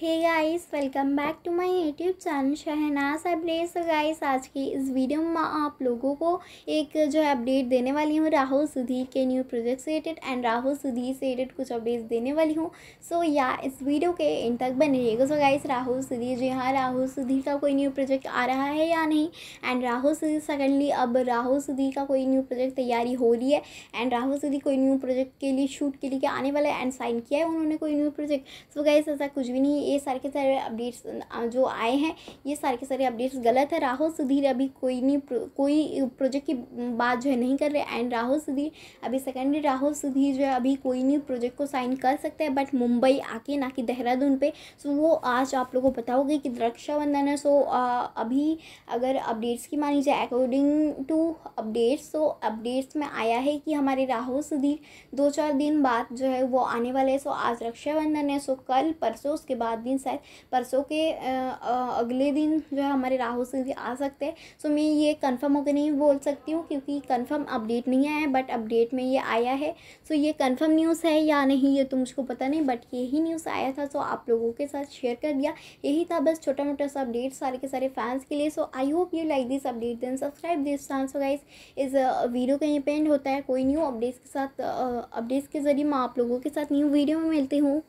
hey guys welcome back to my YouTube channel Shehnaaz update so guys आज की इस video में आप लोगों को एक जो है अपडेट देने वाली हूँ राहुल सुधीर के न्यू प्रोजेक्ट से रिलेटेड एंड राहुल सुधीर से रिलेटेड कुछ अपडेट्स देने वाली हूँ सो so, या इस वीडियो के इन तक बने रहिएगा सो गाइस राहुल सुधीर जी हाँ राहुल सुधीर का कोई न्यू प्रोजेक्ट आ रहा है या नहीं एंड राहुल सुधीर सेकेंडली अब राहुल सुधीर का कोई न्यू प्रोजेक्ट तैयारी हो रही है एंड राहुल सुधीर कोई न्यू प्रोजेक्ट के लिए शूट के लिए आने वाला है एंड साइन किया है उन्होंने कोई न्यू प्रोजेक्ट सो गाइस ऐसा कुछ भी नहीं ये सारे के सारे अपडेट्स जो आए हैं ये सारे के सारे अपडेट्स गलत है राहुल सुधीर अभी कोई नहीं कोई प्रोजेक्ट की बात जो है नहीं कर रहे एंड राहुल सुधीर अभी सेकेंडरी राहुल सुधीर जो है अभी कोई नहीं प्रोजेक्ट को साइन कर सकते हैं बट मुंबई आके ना कि देहरादून पे सो वो आज आप लोगों को बताओगे कि रक्षाबंधन है सो अभी अगर अपडेट्स की मानी जाए अकॉर्डिंग टू अपडेट्स तो अपडेट्स में आया है कि हमारे राहुल सुधीर दो चार दिन बाद जो है वो आने वाले हैं सो आज रक्षाबंधन है सो कल परसों उसके बाद सात दिन शायद परसों के अगले दिन जो है हमारे राहु जी आ सकते हैं सो मैं ये कंफर्म होकर नहीं बोल सकती हूँ क्योंकि कंफर्म अपडेट नहीं आया है बट अपडेट में ये आया है सो ये कंफर्म न्यूज़ है या नहीं ये तो मुझको पता नहीं बट यही न्यूज़ आया था सो आप लोगों के साथ शेयर कर दिया यही था बस छोटा मोटा सा अपडेट सारे के सारे फैंस के लिए so I hope you like this update then subscribe this chance हो इस वीडियो का ये पेंड होता है कोई न्यू अपडेट्स के साथ अपडेट्स के ज़रिए मैं आप लोगों के साथ न्यू वीडियो में मिलती हूँ